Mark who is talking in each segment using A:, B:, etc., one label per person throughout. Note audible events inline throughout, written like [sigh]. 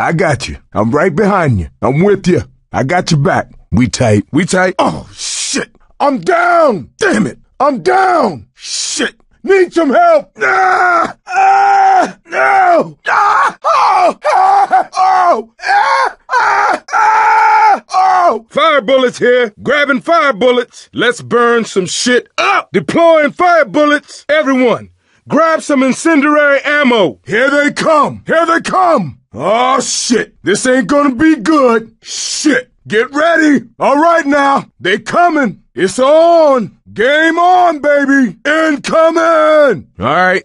A: I got you. I'm right behind you. I'm with you. I got your back. We tight. We tight. Oh, shit. I'm down. Damn it. I'm down. Shit. Need some help. Ah, ah, no. Ah, oh, ah, oh, ah, ah, ah, oh. Fire bullets here. Grabbing fire bullets. Let's burn some shit up. Deploying fire bullets. Everyone, grab some incendiary ammo. Here they come. Here they come. Oh, shit. This ain't gonna be good. Shit. Get ready. All right now. They coming. It's on. Game on, baby. Incoming. All right.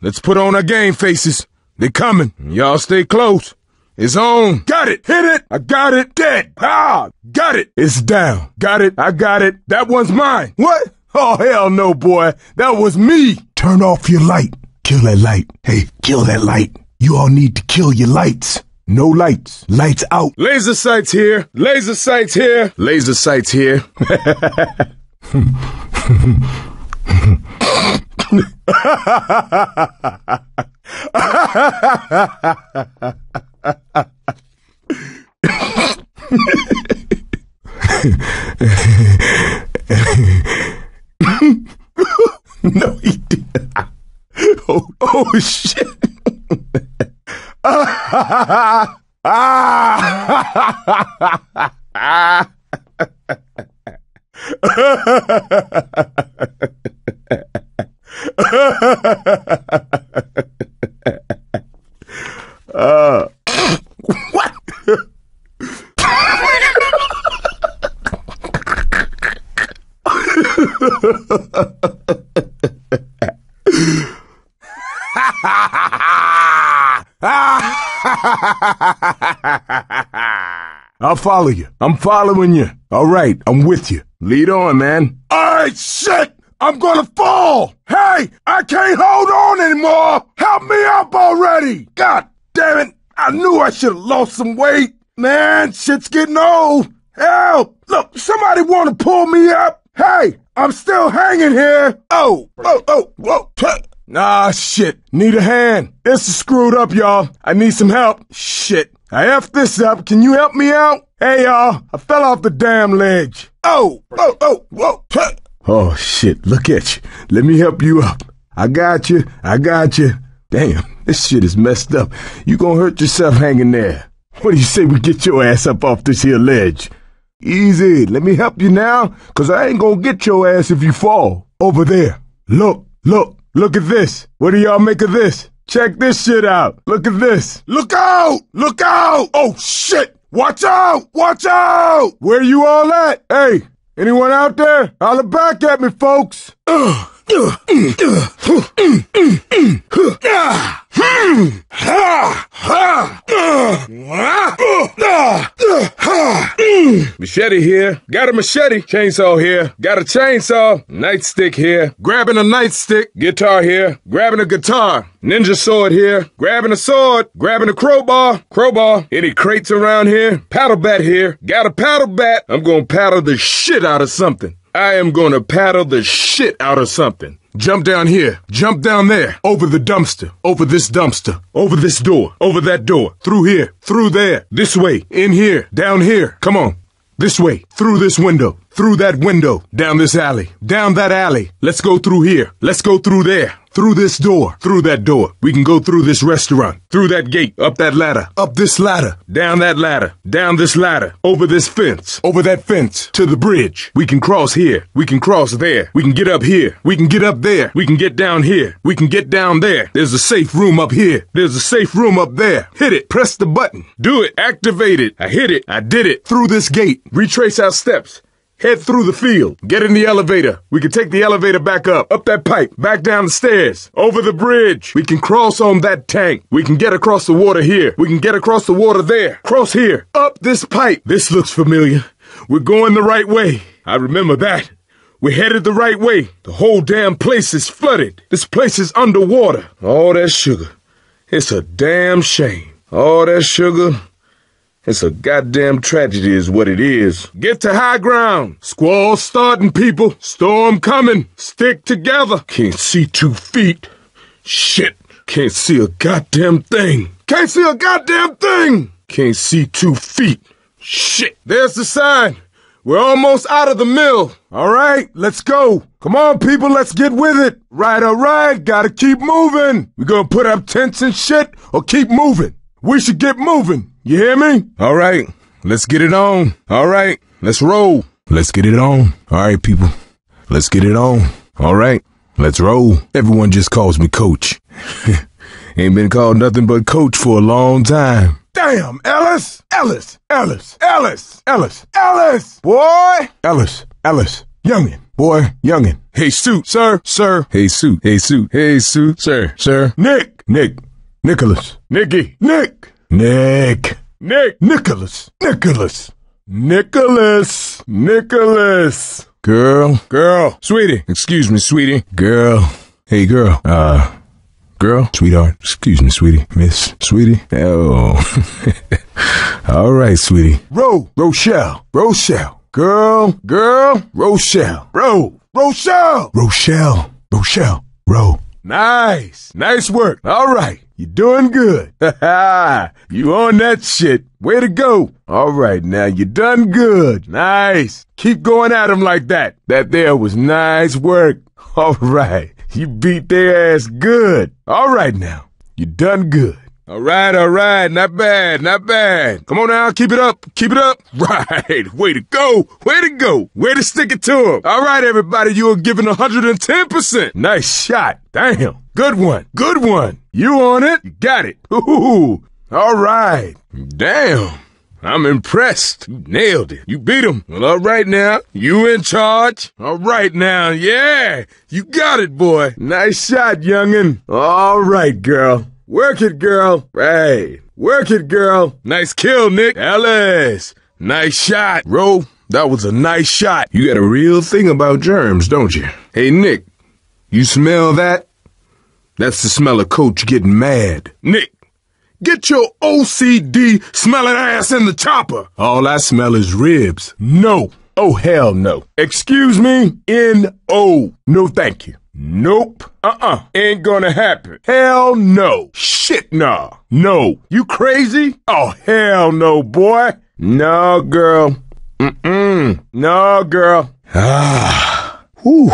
A: Let's put on our game faces. They coming. Y'all stay close. It's on. Got it. Hit it. I got it. Dead. Ah, got it. It's down. Got it. I got it. That one's mine. What? Oh, hell no, boy. That was me. Turn off your light. Kill that light. Hey, kill that light. You all need to kill your lights. No lights. Lights out. Laser sights here. Laser sights here. Laser sights here. [laughs] no, he did. [laughs] Oh, oh shit uh. what? [laughs] [laughs] [laughs] I'll follow you. I'm following you. All right, I'm with you. Lead on, man. All right, shit! I'm gonna fall! Hey, I can't hold on anymore! Help me up already! God damn it! I knew I should've lost some weight! Man, shit's getting old! Help! Look, somebody wanna pull me up? Hey, I'm still hanging here! Oh, oh, oh, whoa! Ah, shit. Need a hand. This is screwed up, y'all. I need some help. Shit. I effed this up. Can you help me out? Hey, y'all. I fell off the damn ledge. Oh, oh, oh, whoa. Oh, shit. Look at you. Let me help you up. I got you. I got you. Damn, this shit is messed up. You gonna hurt yourself hanging there. What do you say we get your ass up off this here ledge? Easy. Let me help you now, cause I ain't gonna get your ass if you fall. Over there. Look, look. Look at this. What do y'all make of this? Check this shit out. Look at this. Look out! Look out! Oh shit! Watch out! Watch out! Where you all at? Hey, anyone out there? Holler back at me, folks. Ugh. [clears throat] Hmm. Machete here. Got a machete. Chainsaw here. Got a chainsaw. Nightstick here. Grabbing a nightstick. Guitar here. Grabbing a guitar. Ninja sword here. Grabbing a sword. Grabbing a crowbar. Crowbar. Any crates around here? Paddle bat here. Got a paddle bat. I'm gonna paddle the shit out of something. I am gonna paddle the shit out of something. Jump down here. Jump down there. Over the dumpster. Over this dumpster. Over this door. Over that door. Through here. Through there. This way. In here. Down here. Come on. This way, through this window, through that window, down this alley, down that alley. Let's go through here. Let's go through there. Through this door, through that door. We can go through this restaurant, through that gate, up that ladder, up this ladder, down that ladder, down this ladder, over this fence, over that fence, to the bridge. We can cross here, we can cross there, we can get up here, we can get up there, we can get down here, we can get down there. There's a safe room up here, there's a safe room up there. Hit it, press the button, do it, activate it. I hit it, I did it. Through this gate, retrace our steps. Head through the field. Get in the elevator. We can take the elevator back up, up that pipe, back down the stairs, over the bridge. We can cross on that tank. We can get across the water here. We can get across the water there. Cross here. Up this pipe. This looks familiar. We're going the right way. I remember that. We're headed the right way. The whole damn place is flooded. This place is underwater. All that sugar. It's a damn shame. All that sugar. It's a goddamn tragedy is what it is. Get to high ground. Squall starting, people. Storm coming. Stick together. Can't see two feet. Shit. Can't see a goddamn thing. Can't see a goddamn thing. Can't see two feet. Shit. There's the sign. We're almost out of the mill. All right, let's go. Come on, people, let's get with it. Right, all right, gotta keep moving. We gonna put up tents and shit or keep moving. We should get moving. You hear me? All right. Let's get it on. All right. Let's roll. Let's get it on. All right, people. Let's get it on. All right. Let's roll. Everyone just calls me coach. [laughs] Ain't been called nothing but coach for a long time. Damn, Ellis! Ellis! Ellis! Ellis! Ellis! Ellis! Boy! Ellis! Ellis! Youngin! Boy, youngin! Hey, suit! Sir! Sir! Hey, suit! Hey, suit! Hey, suit! Sir! Sir! Nick! Nick! Nicholas. Nicky. Nick. Nick. Nick. Nicholas. Nicholas. Nicholas. Nicholas. Girl. Girl. Sweetie. Excuse me, sweetie. Girl. Hey, girl. Uh, girl. Sweetheart. Excuse me, sweetie. Miss. Sweetie. Oh. [laughs] All right, sweetie. Ro. Rochelle. Rochelle. Girl. Girl. Rochelle. Ro. Rochelle. Rochelle. Rochelle. Ro. Nice. Nice work. All right. You're doing good. Ha [laughs] ha! You on that shit. Way to go. All right, now you done good. Nice. Keep going at 'em like that. That there was nice work. [laughs] All right. You beat their ass good. All right now. You done good. All right, all right. Not bad, not bad. Come on now. Keep it up. Keep it up. [laughs] Right. Way to go. Way to go. Way to stick it to 'em. All right, everybody. You are giving 110%. Nice shot. Damn. Good one. Good one. You on it? You got it. Ooh. All right. Damn. I'm impressed. You nailed it. You beat him. Well, all right now. You in charge. All right now. Yeah. You got it, boy. Nice shot, youngin. All right, girl. Work it, girl. Right. Work it, girl. Nice kill, Nick. Ellis. Nice shot, bro. That was a nice shot. You got a real thing about germs, don't you? Hey, Nick. You smell that? That's the smell of Coach getting mad. Nick, get your OCD smelling ass in the chopper. All I smell is ribs. No. Oh, hell no. Excuse me? N-O. No, thank you. Nope. Uh-uh. Ain't gonna happen. Hell no. Shit nah. No. You crazy? Oh, hell no, boy. No, girl. Mm-mm. No, girl. Ah. Whew.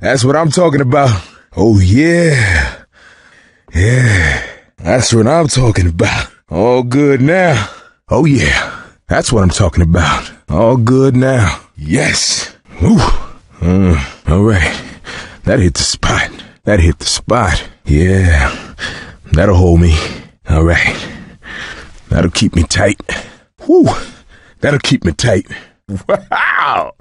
A: That's what I'm talking about. Oh, yeah. Yeah. That's what I'm talking about. All good now. Oh, yeah. That's what I'm talking about. All good now. Yes. Woo. Mm. All right. That hit the spot. That hit the spot. Yeah. That'll hold me. All right. That'll keep me tight. Whew. That'll keep me tight. [laughs] Wow.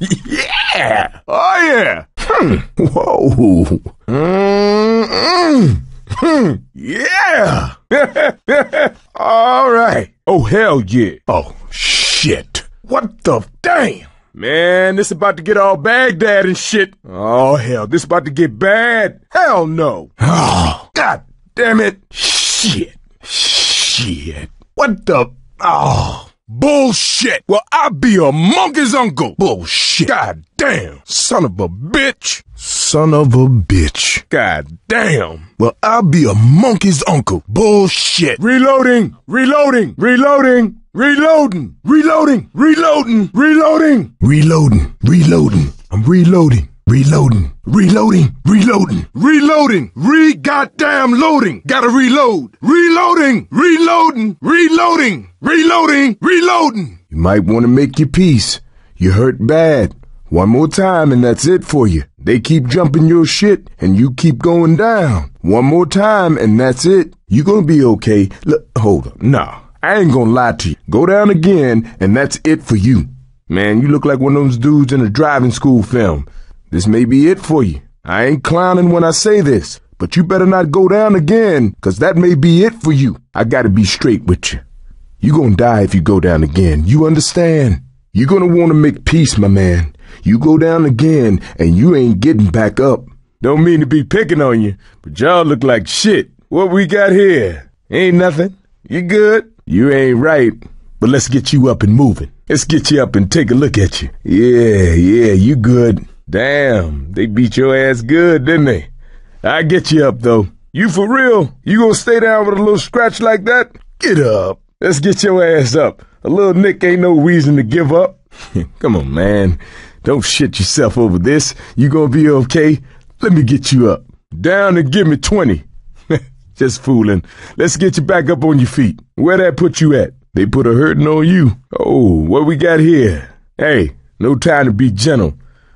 A: Yeah. Oh, yeah. Hmm. Whoa. Mm-mm. Hmm. [laughs] yeah. [laughs] All right. Oh, hell yeah. Oh, shit. What the damn? Man, this about to get all Baghdad and shit. Oh, hell, this about to get bad. Hell no. Oh, God damn it. Shit. Shit. What the? Oh. Bullshit. Well, I'll be a monkey's uncle. Bullshit. God damn. Son of a bitch. Son of a bitch. God damn. Well, I'll be a monkey's uncle. Bullshit. Reloading. Reloading. Reloading. Reloading. Reloading. Reloading. Reloading. Reloading. Reloading. I'm reloading. Reloading, reloading, reloading, reloading, re goddamn loading. Gotta reload. Reloading, reloading, reloading, reloading, reloading. You might want to make your peace. You hurt bad. One more time and that's it for you. They keep jumping your shit and you keep going down. One more time and that's it. You gonna be okay. Look, hold up. Nah, I ain't gonna lie to you. Go down again and that's it for you. Man, you look like one of those dudes in a driving school film. This may be it for you. I ain't clowning when I say this, but you better not go down again, cause that may be it for you. I gotta be straight with you. You gonna die if you go down again. You understand? you gonna wanna make peace, my man. You go down again, and you ain't getting back up. Don't mean to be picking on you, but y'all look like shit. What we got here? Ain't nothing. You good? You ain't right. But let's get you up and moving. Let's get you up and take a look at you. Yeah, yeah, you good. Damn, they beat your ass good, didn't they? I get you up, though. You for real? You gonna stay down with a little scratch like that? Get up. Let's get your ass up. A little nick ain't no reason to give up. [laughs] Come on, man. Don't shit yourself over this. You gonna be okay? Let me get you up. Down and give me 20. [laughs] Just fooling. Let's get you back up on your feet. Where that put you at? They put a hurtin' on you. Oh, what we got here? Hey, no time to be gentle.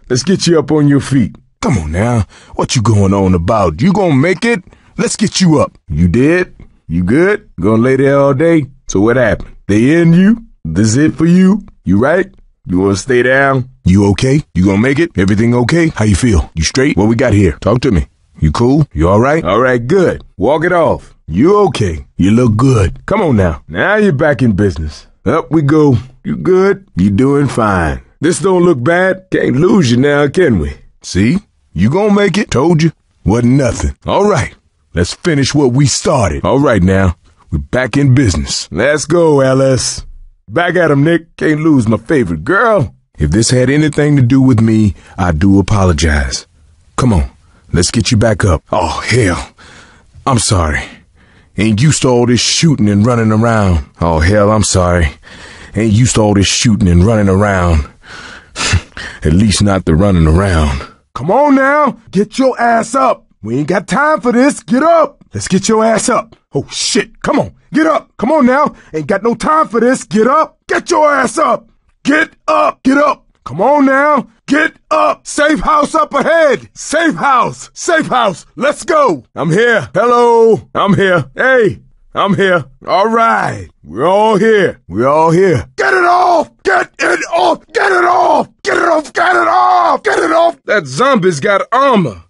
A: Let's get you up on your feet. Come on now. What you going on about? You gonna make it? Let's get you up. You did? You good? Gonna lay there all day? So what happened? They in you? This it for you? You right? You wanna stay down? You okay? You gonna make it? Everything okay? How you feel? You straight? What we got here? Talk to me. You cool? You alright? Alright, good. Walk it off. You okay. You look good. Come on now. Now you're back in business. Up we go. You good? You doing fine. This don't look bad. Can't lose you now, can we? See? You gonna make it. Told you. Wasn't nothing. All right. Let's finish what we started. All right now. We're back in business. Let's go, Ellis. Back at 'em, Nick. Can't lose my favorite girl. If this had anything to do with me, I do apologize. Come on. Let's get you back up. Oh, hell. I'm sorry. Ain't used to all this shooting and running around. Oh, hell, I'm sorry. Ain't used to all this shooting and running around. At least not the running around. Come on now, get your ass up. We ain't got time for this. Get up. Let's get your ass up. Oh shit, come on. Get up. Come on now. Ain't got no time for this. Get up. Get your ass up. Get up. Get up. Come on now. Get up. Safe house up ahead. Safe house. Safe house. Let's go. I'm here. Hello. I'm here. Hey. I'm here. All right. We're all here. We're all here. Get it off! Get it off! Get it off! Get it off! Get it off! Get it off! That zombie's got armor.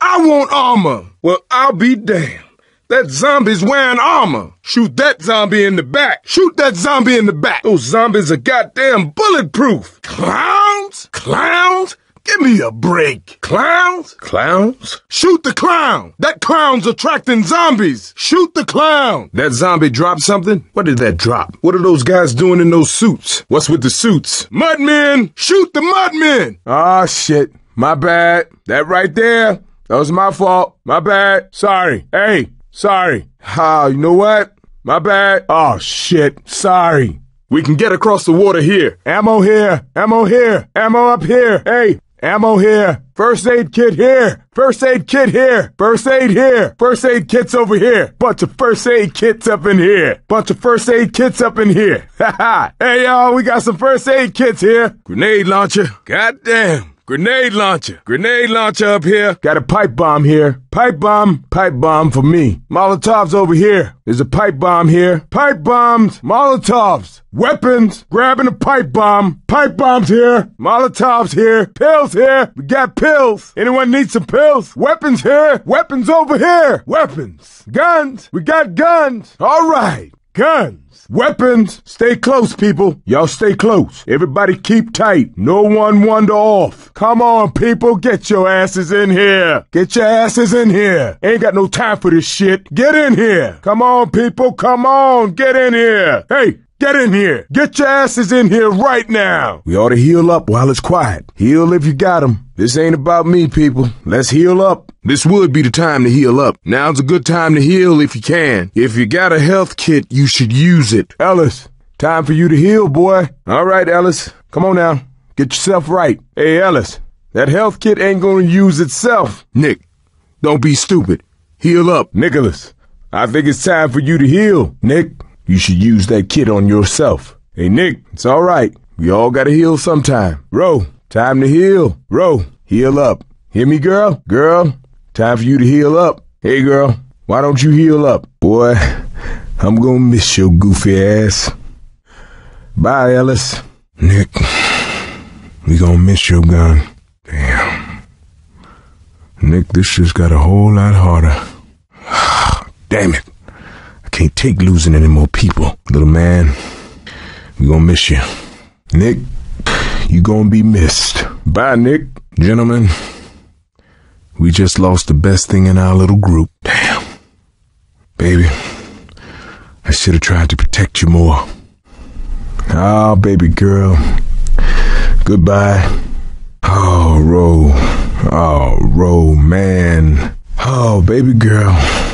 A: I want armor. Well, I'll be damned. That zombie's wearing armor. Shoot that zombie in the back. Shoot that zombie in the back. Those zombies are goddamn bulletproof. Clowns? Clowns? Give me a break. Clowns? Clowns? Shoot the clown. That clown's attracting zombies. Shoot the clown. That zombie dropped something? What did that drop? What are those guys doing in those suits? What's with the suits? Mudmen! Shoot the mudmen! Ah, oh, shit. My bad. That right there. That was my fault. My bad. Sorry. Hey, sorry. Ah, you know what? My bad. Oh, shit. Sorry. We can get across the water here. Ammo here. Ammo here. Ammo up here. Hey, Ammo here! First aid kit here! First aid kit here! First aid here! First aid kits over here! Bunch of first aid kits up in here! Bunch of first aid kits up in here! [laughs] Ha ha! Hey y'all, we got some first aid kits here! Grenade launcher! Goddamn! Grenade launcher! Grenade launcher up here! Got a pipe bomb here. Pipe bomb! Pipe bomb for me. Molotovs over here. There's a pipe bomb here. Pipe bombs! Molotovs! Weapons! Grabbing a pipe bomb! Pipe bombs here! Molotovs here! Pills here! We got pills! Anyone need some pills? Weapons here! Weapons over here! Weapons! Guns! We got guns! Alright! Guns! Weapons! Stay close, people. Y'all stay close. Everybody keep tight. No one wander off. Come on, people. Get your asses in here. Get your asses in here. Ain't got no time for this shit. Get in here. Come on, people. Come on. Get in here. Hey, Get in here. Get your asses in here right now. We ought to heal up while it's quiet. Heal if you got 'em. This ain't about me, people. Let's heal up. This would be the time to heal up. Now's a good time to heal if you can. If you got a health kit, you should use it. Ellis, time for you to heal, boy. All right, Ellis. Come on now. Get yourself right. Hey, Ellis, that health kit ain't gonna use itself. Nick, don't be stupid. Heal up. Nicholas, I think it's time for you to heal. Nick. You should use that kit on yourself. Hey, Nick, it's all right. We all gotta heal sometime. Ro, time to heal. Ro, heal up. Hear me, girl? Girl, time for you to heal up. Hey, girl, why don't you heal up? Boy, I'm gonna miss your goofy ass. Bye, Ellis. Nick, we gonna miss your gun. Damn. Nick, this shit's got a whole lot harder. [sighs] Damn it can't take losing any more people. Little man, we gonna miss you. Nick, you gonna be missed. Bye, Nick. Gentlemen, we just lost the best thing in our little group. Damn. Baby, I should have tried to protect you more. Ah, oh, baby girl. Goodbye. Oh, Ro. Oh, Ro, man. Oh, baby girl.